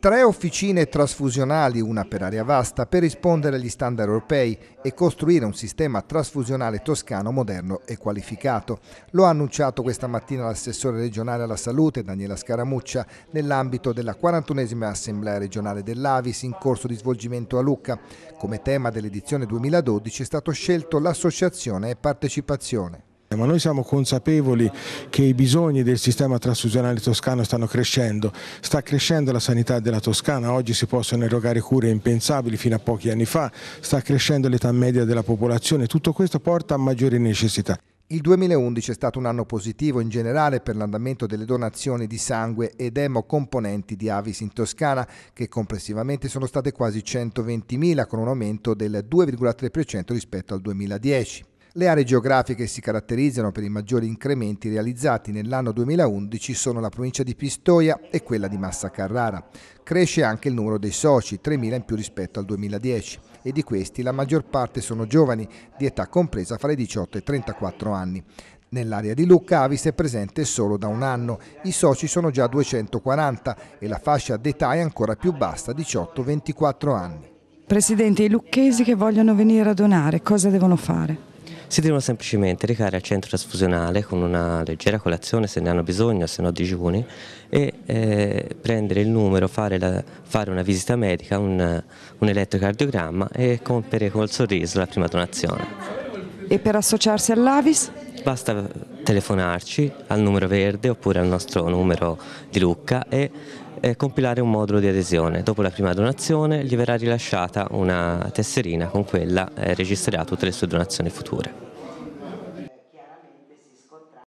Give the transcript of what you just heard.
Tre officine trasfusionali, una per area vasta, per rispondere agli standard europei e costruire un sistema trasfusionale toscano moderno e qualificato. Lo ha annunciato questa mattina l'assessore regionale alla salute Daniela Scaramuccia nell'ambito della 41esima assemblea regionale dell'Avis in corso di svolgimento a Lucca. Come tema dell'edizione 2012 è stato scelto l'associazione e partecipazione. Ma noi siamo consapevoli che i bisogni del sistema trasfusionale toscano stanno crescendo, sta crescendo la sanità della Toscana, oggi si possono erogare cure impensabili fino a pochi anni fa, sta crescendo l'età media della popolazione, tutto questo porta a maggiori necessità. Il 2011 è stato un anno positivo in generale per l'andamento delle donazioni di sangue ed emocomponenti di Avis in Toscana, che complessivamente sono state quasi 120.000 con un aumento del 2,3% rispetto al 2010. Le aree geografiche che si caratterizzano per i maggiori incrementi realizzati nell'anno 2011 sono la provincia di Pistoia e quella di Massa Carrara. Cresce anche il numero dei soci, 3.000 in più rispetto al 2010, e di questi la maggior parte sono giovani, di età compresa fra i 18 e i 34 anni. Nell'area di Lucca Avis è presente solo da un anno, i soci sono già 240 e la fascia d'età è ancora più bassa, 18-24 anni. Presidente, i lucchesi che vogliono venire a donare cosa devono fare? Si devono semplicemente recare al centro trasfusionale con una leggera colazione se ne hanno bisogno, se no digiuni, e eh, prendere il numero, fare, la, fare, una visita medica, un, un elettrocardiogramma e compiere col sorriso la prima donazione. E per associarsi all'Avis? Basta telefonarci al numero verde oppure al nostro numero di Lucca e eh, compilare un modulo di adesione. Dopo la prima donazione gli verrà rilasciata una tesserina con quella eh, registrerà tutte le sue donazioni future.